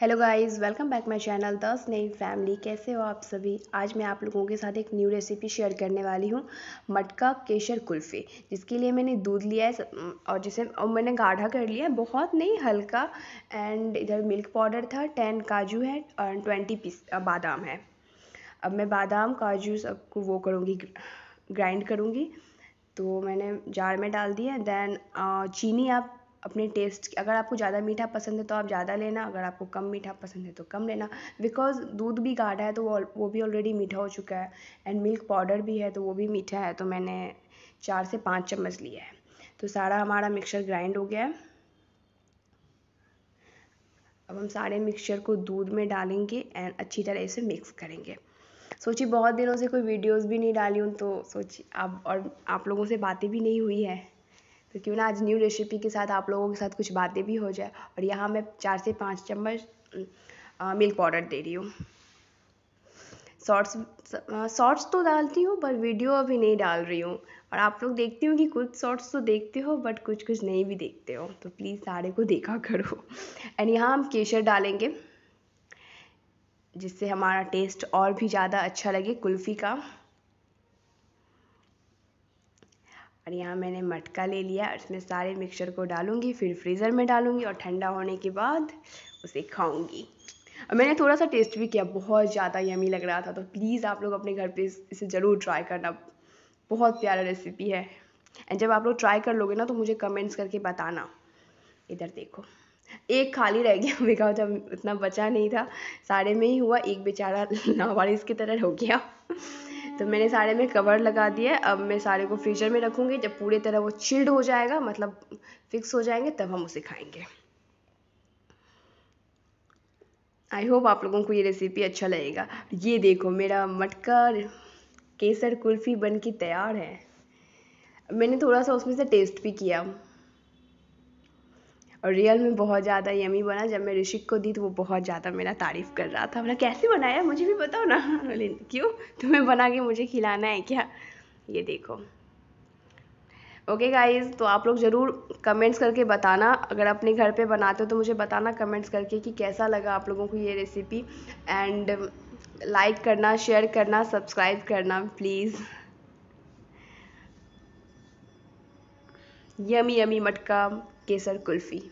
hello guys welcome back my channel दस नई family कैसे हो आप सभी आज मैं आप लोगों के साथ एक न्यू रेसिपी शेयर करने वाली हूँ मटका केशर कुल्फ़ी जिसके लिए मैंने दूध लिया है और जिसे और मैंने गाढ़ा कर लिया है बहुत नहीं हल्का एंड इधर मिल्क पाउडर था टेन काजू है और ट्वेंटी पीस बादाम है अब मैं बादाम काजू सबको वो करूँगी ग्राइंड करूँगी तो मैंने जार में डाल दिया देन चीनी आप अपने टेस्ट अगर आपको ज़्यादा मीठा पसंद है तो आप ज़्यादा लेना अगर आपको कम मीठा पसंद है तो कम लेना बिकॉज़ दूध भी गाढ़ा है तो वो वो भी ऑलरेडी मीठा हो चुका है एंड मिल्क पाउडर भी है तो वो भी मीठा है तो मैंने चार से पाँच चम्मच लिया है तो सारा हमारा मिक्सचर ग्राइंड हो गया है अब हम सारे मिक्सचर को दूध में डालेंगे एंड अच्छी तरह इसे मिक्स करेंगे सोची बहुत दिनों से कोई वीडियोस भी नहीं डाली हूँ तो सोची आप और आप लोगों से बातें भी नहीं हुई है क्योंकि क्यों ना आज न्यू रेसिपी के साथ आप लोगों के साथ कुछ बातें भी हो जाए और यहाँ मैं चार से पाँच चम्मच मिल्क पाउडर दे रही हूँ शॉर्ट्स शॉर्ट्स तो डालती हूँ पर वीडियो अभी नहीं डाल रही हूँ और आप लोग देखती हूँ कि कुछ शॉर्ट्स तो देखते हो बट कुछ कुछ नहीं भी देखते हो तो प्लीज़ सारे को देखा करो एंड यहाँ हम केसर डालेंगे जिससे हमारा टेस्ट और भी ज़्यादा अच्छा लगे कुल्फ़ी का और यहाँ मैंने मटका ले लिया और इसमें सारे मिक्सचर को डालूंगी फिर फ्रीज़र में डालूँगी और ठंडा होने के बाद उसे खाऊँगी और मैंने थोड़ा सा टेस्ट भी किया बहुत ज़्यादा यमी लग रहा था तो प्लीज़ आप लोग अपने घर पे इसे ज़रूर ट्राई करना बहुत प्यारा रेसिपी है एंड जब आप लोग ट्राई कर लोगे ना तो मुझे कमेंट्स करके बताना इधर देखो एक खाली रह गया बिकॉज जब उतना बचा नहीं था सारे में ही हुआ एक बेचारा नावारिस की तरह हो गया तो मैंने सारे में कवर लगा दिया अब मैं सारे को फ्रीजर में रखूँगी जब पूरी तरह वो चिल्ड हो जाएगा मतलब फिक्स हो जाएंगे तब हम उसे खाएँगे आई होप आप लोगों को ये रेसिपी अच्छा लगेगा ये देखो मेरा मटका केसर कुल्फ़ी बन के तैयार है मैंने थोड़ा सा उसमें से टेस्ट भी किया और रियल में बहुत ज़्यादा यमी बना जब मैं ऋषिक को दी तो वो बहुत ज़्यादा मेरा तारीफ़ कर रहा था बोला कैसे बनाया मुझे भी बताओ ना बोले क्यों तुम्हें बना के मुझे खिलाना है क्या ये देखो ओके गाइस तो आप लोग ज़रूर कमेंट्स करके बताना अगर अपने घर पे बनाते हो तो मुझे बताना कमेंट्स करके कि कैसा लगा आप लोगों को ये रेसिपी एंड लाइक करना शेयर करना सब्सक्राइब करना please yummy yummy matka Kesar kulfi